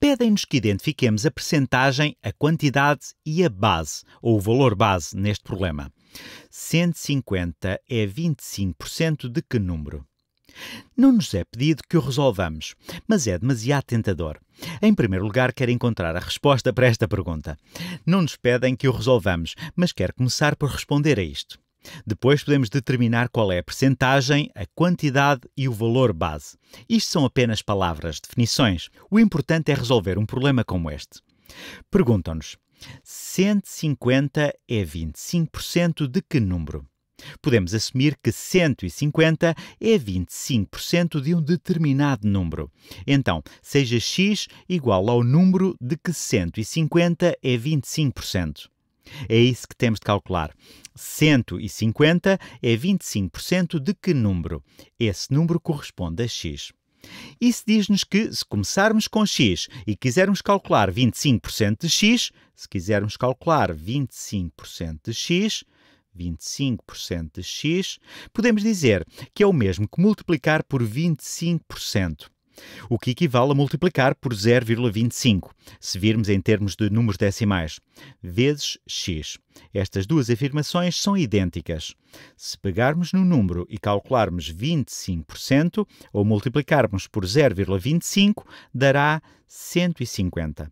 pedem-nos que identifiquemos a percentagem, a quantidade e a base, ou o valor base, neste problema. 150 é 25% de que número? Não nos é pedido que o resolvamos, mas é demasiado tentador. Em primeiro lugar, quero encontrar a resposta para esta pergunta. Não nos pedem que o resolvamos, mas quero começar por responder a isto. Depois podemos determinar qual é a percentagem, a quantidade e o valor base. Isto são apenas palavras, definições. O importante é resolver um problema como este. Perguntam-nos: 150 é 25% de que número? Podemos assumir que 150 é 25% de um determinado número. Então, seja x igual ao número de que 150 é 25%. É isso que temos de calcular. 150 é 25% de que número? Esse número corresponde a x. Isso diz-nos que, se começarmos com x e quisermos calcular 25% de x, se quisermos calcular 25% de x, 25% de x, podemos dizer que é o mesmo que multiplicar por 25% o que equivale a multiplicar por 0,25, se virmos em termos de números decimais, vezes x. Estas duas afirmações são idênticas. Se pegarmos no número e calcularmos 25%, ou multiplicarmos por 0,25, dará 150.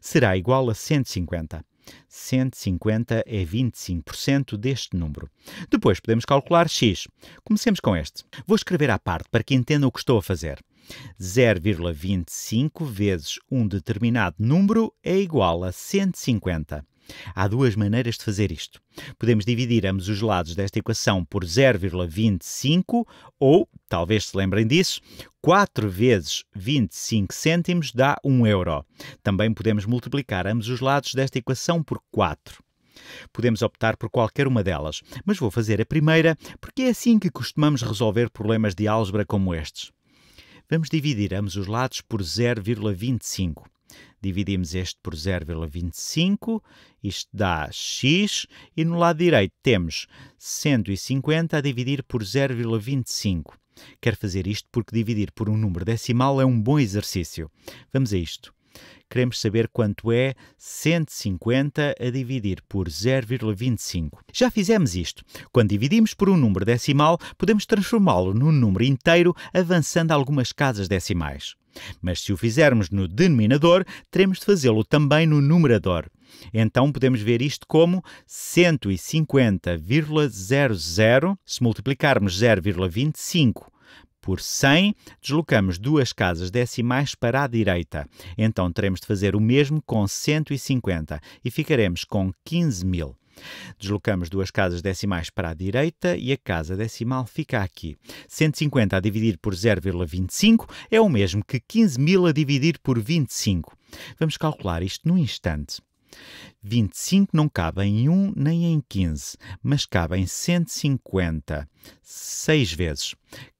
Será igual a 150. 150 é 25% deste número. Depois podemos calcular x. Comecemos com este. Vou escrever à parte para que entendam o que estou a fazer. 0,25 vezes um determinado número é igual a 150. Há duas maneiras de fazer isto. Podemos dividir ambos os lados desta equação por 0,25 ou, talvez se lembrem disso, 4 vezes 25 cêntimos dá 1 euro. Também podemos multiplicar ambos os lados desta equação por 4. Podemos optar por qualquer uma delas, mas vou fazer a primeira porque é assim que costumamos resolver problemas de álgebra como estes. Vamos dividir ambos os lados por 0,25. Dividimos este por 0,25, isto dá x, e no lado direito temos 150 a dividir por 0,25. Quero fazer isto porque dividir por um número decimal é um bom exercício. Vamos a isto. Queremos saber quanto é 150 a dividir por 0,25. Já fizemos isto. Quando dividimos por um número decimal, podemos transformá-lo num número inteiro, avançando algumas casas decimais. Mas se o fizermos no denominador, teremos de fazê-lo também no numerador. Então podemos ver isto como 150,00 se multiplicarmos 0,25 por 100, deslocamos duas casas decimais para a direita. Então teremos de fazer o mesmo com 150 e ficaremos com 15 mil. Deslocamos duas casas decimais para a direita e a casa decimal fica aqui. 150 a dividir por 0,25 é o mesmo que 15.000 a dividir por 25. Vamos calcular isto num instante. 25 não cabe em 1 nem em 15, mas cabe em 150, 6 vezes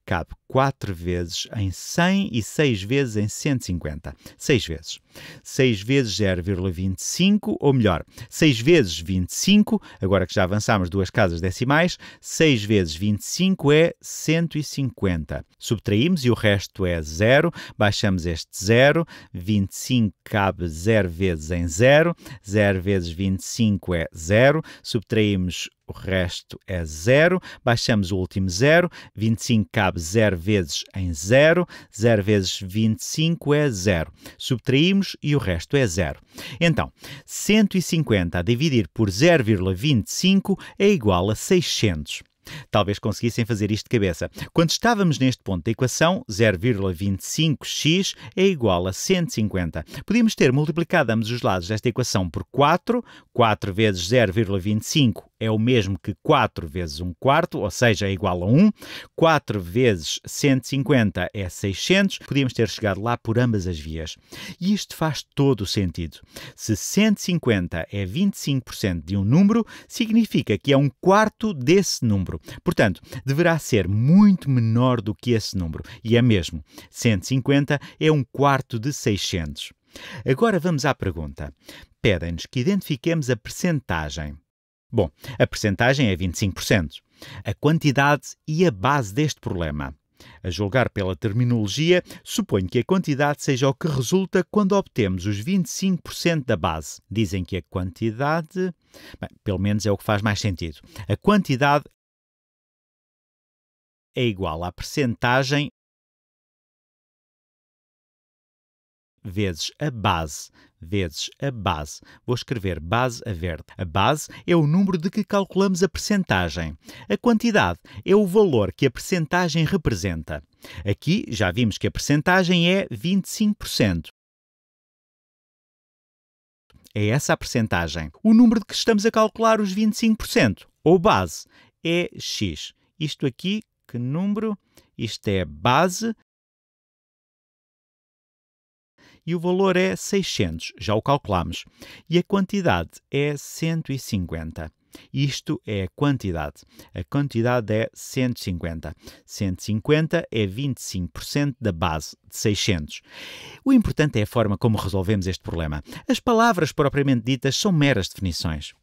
cabe 4 vezes em 100 e 6 vezes em 150. 6 vezes. 6 vezes 0,25, ou melhor, 6 vezes 25, agora que já avançamos duas casas decimais, 6 vezes 25 é 150. Subtraímos e o resto é zero, baixamos este zero, 25 cabe 0 vezes em 0, 0 vezes 25 é 0, subtraímos o resto é zero, baixamos o último zero, 25 cabe 0 vezes em 0, 0 vezes 25 é 0. Subtraímos temos e o resto é zero. Então, 150 a dividir por 0,25 é igual a 600. Talvez conseguissem fazer isto de cabeça. Quando estávamos neste ponto da equação, 0,25x é igual a 150. Podíamos ter multiplicado ambos os lados desta equação por 4, 4 vezes 0,25 é o mesmo que 4 vezes 1 quarto, ou seja, é igual a 1. 4 vezes 150 é 600. Podíamos ter chegado lá por ambas as vias. E isto faz todo o sentido. Se 150 é 25% de um número, significa que é um quarto desse número. Portanto, deverá ser muito menor do que esse número. E é mesmo. 150 é um quarto de 600. Agora vamos à pergunta. Pedem-nos que identifiquemos a percentagem. Bom, a percentagem é 25%. A quantidade e a base deste problema. A julgar pela terminologia, suponho que a quantidade seja o que resulta quando obtemos os 25% da base. Dizem que a quantidade. Bem, pelo menos é o que faz mais sentido. A quantidade é igual à percentagem vezes a base vezes a base. Vou escrever base a verde. A base é o número de que calculamos a percentagem. A quantidade é o valor que a percentagem representa. Aqui já vimos que a percentagem é 25%. É essa a percentagem. O número de que estamos a calcular os 25%, ou base, é x. Isto aqui, que número? Isto é base e o valor é 600, já o calculamos, e a quantidade é 150. Isto é a quantidade. A quantidade é 150. 150 é 25% da base de 600. O importante é a forma como resolvemos este problema. As palavras propriamente ditas são meras definições.